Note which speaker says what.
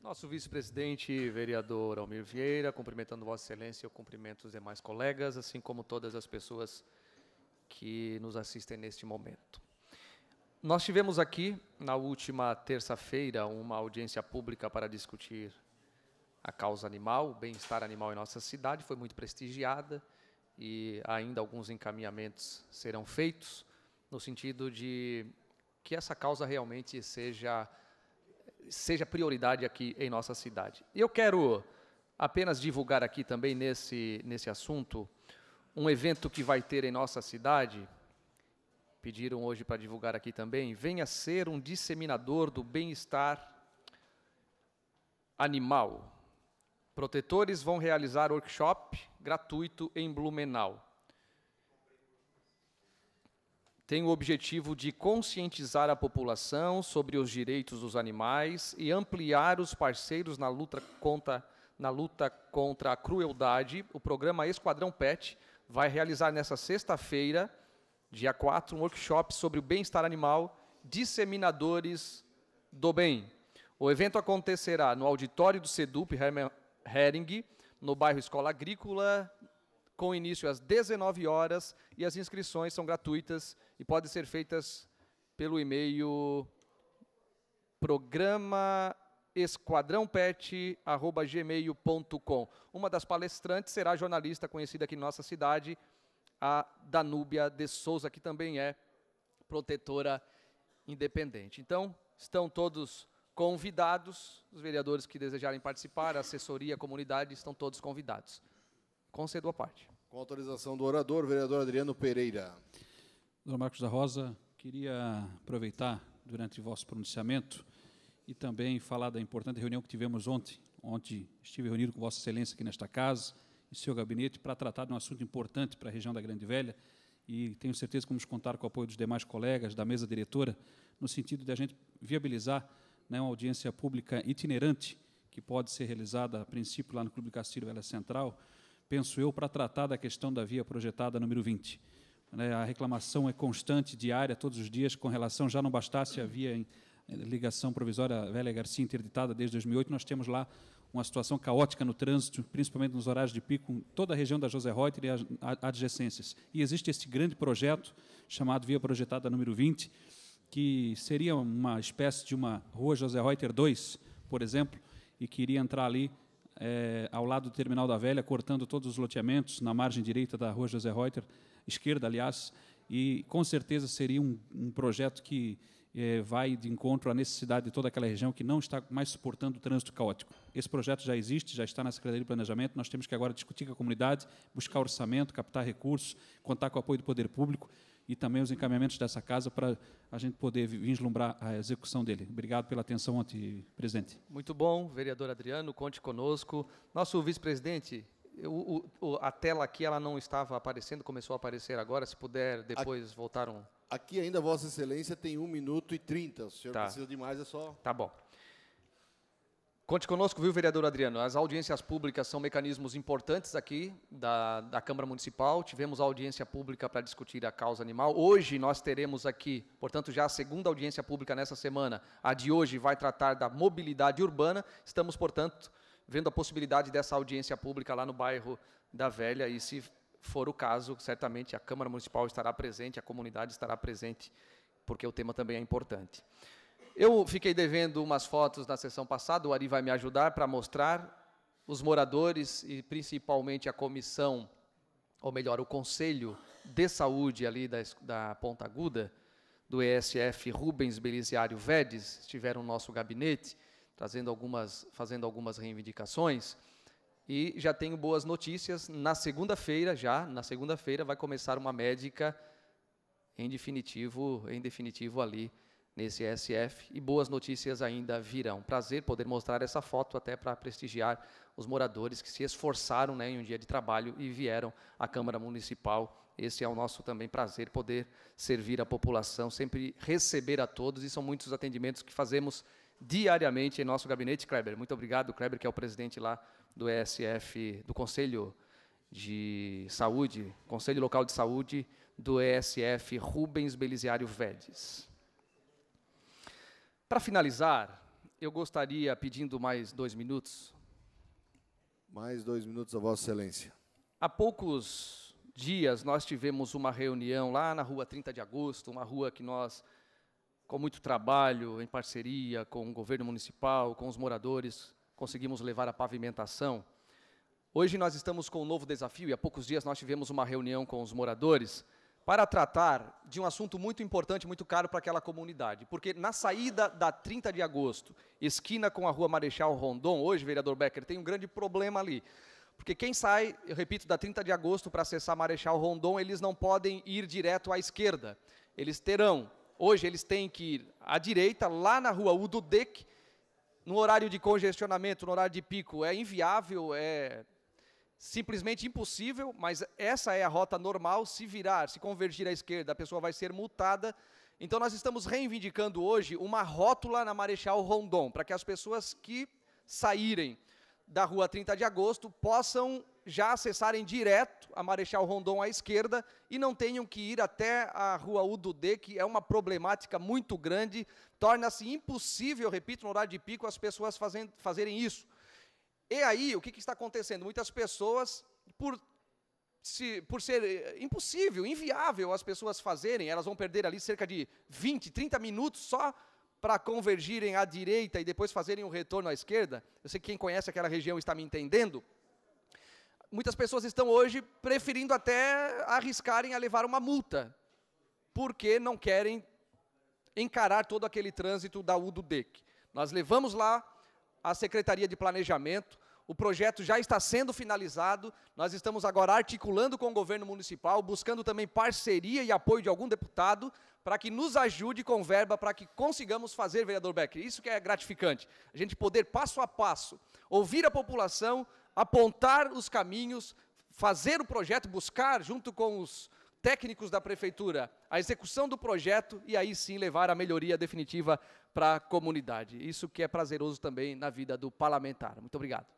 Speaker 1: Nosso vice-presidente vereador Almir Vieira, cumprimentando Vossa Excelência, eu cumprimento os demais colegas, assim como todas as pessoas que nos assistem neste momento. Nós tivemos aqui, na última terça-feira, uma audiência pública para discutir a causa animal, o bem-estar animal em nossa cidade, foi muito prestigiada e ainda alguns encaminhamentos serão feitos no sentido de que essa causa realmente seja seja prioridade aqui em nossa cidade. Eu quero apenas divulgar aqui também nesse, nesse assunto um evento que vai ter em nossa cidade. Pediram hoje para divulgar aqui também. Venha ser um disseminador do bem-estar animal. Protetores vão realizar workshop gratuito em Blumenau tem o objetivo de conscientizar a população sobre os direitos dos animais e ampliar os parceiros na luta contra, na luta contra a crueldade. O programa Esquadrão Pet vai realizar nesta sexta-feira, dia 4, um workshop sobre o bem-estar animal, disseminadores do bem. O evento acontecerá no auditório do SEDUP Hering, no bairro Escola Agrícola, com início às 19 horas e as inscrições são gratuitas e podem ser feitas pelo e-mail programa esquadrãopet@gmail.com. Uma das palestrantes será a jornalista conhecida aqui em nossa cidade, a Danúbia de Souza, que também é protetora independente. Então, estão todos convidados, os vereadores que desejarem participar, a assessoria, a comunidade, estão todos convidados. Concedo a parte. Com autorização do
Speaker 2: orador, vereador Adriano Pereira. Dr. Marcos da Rosa, queria aproveitar durante o vosso pronunciamento e também falar da importante reunião que tivemos ontem. onde estive reunido com Vossa Excelência aqui nesta casa, em seu gabinete, para tratar de um assunto importante para a região da Grande Velha e tenho certeza que vamos contar com o apoio dos demais colegas da mesa diretora, no sentido de a gente viabilizar né, uma audiência pública itinerante que pode ser realizada, a princípio, lá no Clube Castilho Velha Central, penso eu, para tratar da questão da via projetada número 20. Né, a reclamação é constante, diária, todos os dias, com relação, já não bastasse a via em eh, ligação provisória Velha Garcia interditada desde 2008, nós temos lá uma situação caótica no trânsito, principalmente nos horários de pico, em toda a região da José Reuter e adjacências. E existe esse grande projeto, chamado Via Projetada número 20, que seria uma espécie de uma rua José Reuter 2, por exemplo, e que iria entrar ali é, ao lado do Terminal da Velha, cortando todos os loteamentos na margem direita da Rua José Reuter, esquerda, aliás, e com certeza seria um, um projeto que é, vai de encontro à necessidade de toda aquela região que não está mais suportando o trânsito caótico. Esse projeto já existe, já está na Secretaria de Planejamento, nós temos que agora discutir com a comunidade, buscar orçamento, captar recursos, contar com o apoio do poder público e também os encaminhamentos dessa casa para a gente poder vislumbrar a execução dele. Obrigado pela atenção, ante presidente.
Speaker 1: Muito bom, vereador Adriano, conte conosco. Nosso vice-presidente, o, o, a tela aqui ela não estava aparecendo, começou a aparecer agora. Se puder depois aqui, voltar um. Aqui ainda, Vossa Excelência, tem um minuto e trinta. O senhor tá. precisa de mais, é só. Tá bom. Conte conosco, viu, vereador Adriano? As audiências públicas são mecanismos importantes aqui da, da Câmara Municipal. Tivemos audiência pública para discutir a causa animal. Hoje nós teremos aqui, portanto, já a segunda audiência pública nessa semana. A de hoje vai tratar da mobilidade urbana. Estamos, portanto, vendo a possibilidade dessa audiência pública lá no bairro da Velha. E se for o caso, certamente a Câmara Municipal estará presente, a comunidade estará presente, porque o tema também é importante. Eu fiquei devendo umas fotos na sessão passada, o Ari vai me ajudar para mostrar os moradores e principalmente a comissão, ou melhor, o conselho de saúde ali da, da Ponta Aguda, do ESF Rubens Belisário Vedes, estiveram no nosso gabinete, trazendo algumas, fazendo algumas reivindicações. E já tenho boas notícias. Na segunda-feira, já, na segunda-feira, vai começar uma médica em definitivo, em definitivo ali nesse SF e boas notícias ainda virão. Prazer poder mostrar essa foto até para prestigiar os moradores que se esforçaram né, em um dia de trabalho e vieram à Câmara Municipal. Esse é o nosso também prazer poder servir a população, sempre receber a todos e são muitos os atendimentos que fazemos diariamente em nosso gabinete. Kleber, muito obrigado, Kleber, que é o presidente lá do ESF, do Conselho de Saúde, Conselho Local de Saúde do ESF Rubens Belisiário Vedes. Para finalizar, eu gostaria, pedindo mais dois minutos. Mais dois minutos, a Vossa Excelência. Há poucos dias nós tivemos uma reunião lá na rua 30 de agosto, uma rua que nós, com muito trabalho, em parceria com o governo municipal, com os moradores, conseguimos levar a pavimentação. Hoje nós estamos com um novo desafio e há poucos dias nós tivemos uma reunião com os moradores para tratar de um assunto muito importante, muito caro para aquela comunidade. Porque na saída da 30 de agosto, esquina com a rua Marechal Rondon, hoje, vereador Becker, tem um grande problema ali. Porque quem sai, eu repito, da 30 de agosto para acessar Marechal Rondon, eles não podem ir direto à esquerda. Eles terão. Hoje eles têm que ir à direita, lá na rua Ududec, no horário de congestionamento, no horário de pico. É inviável, é simplesmente impossível, mas essa é a rota normal, se virar, se convergir à esquerda, a pessoa vai ser multada. Então nós estamos reivindicando hoje uma rótula na Marechal Rondon, para que as pessoas que saírem da rua 30 de agosto possam já acessarem direto a Marechal Rondon à esquerda e não tenham que ir até a rua D, que é uma problemática muito grande. Torna-se impossível, repito, no horário de pico, as pessoas fazem, fazerem isso. E aí, o que, que está acontecendo? Muitas pessoas, por, se, por ser eh, impossível, inviável as pessoas fazerem, elas vão perder ali cerca de 20, 30 minutos só para convergirem à direita e depois fazerem o um retorno à esquerda. Eu sei que quem conhece aquela região está me entendendo. Muitas pessoas estão hoje preferindo até arriscarem a levar uma multa, porque não querem encarar todo aquele trânsito da U do DEC. Nós levamos lá a Secretaria de Planejamento. O projeto já está sendo finalizado. Nós estamos agora articulando com o governo municipal, buscando também parceria e apoio de algum deputado para que nos ajude com verba para que consigamos fazer, vereador Becker. Isso que é gratificante. A gente poder passo a passo ouvir a população, apontar os caminhos, fazer o projeto, buscar junto com os técnicos da prefeitura, a execução do projeto e aí sim levar a melhoria definitiva para a comunidade. Isso que é prazeroso também na vida do parlamentar. Muito obrigado.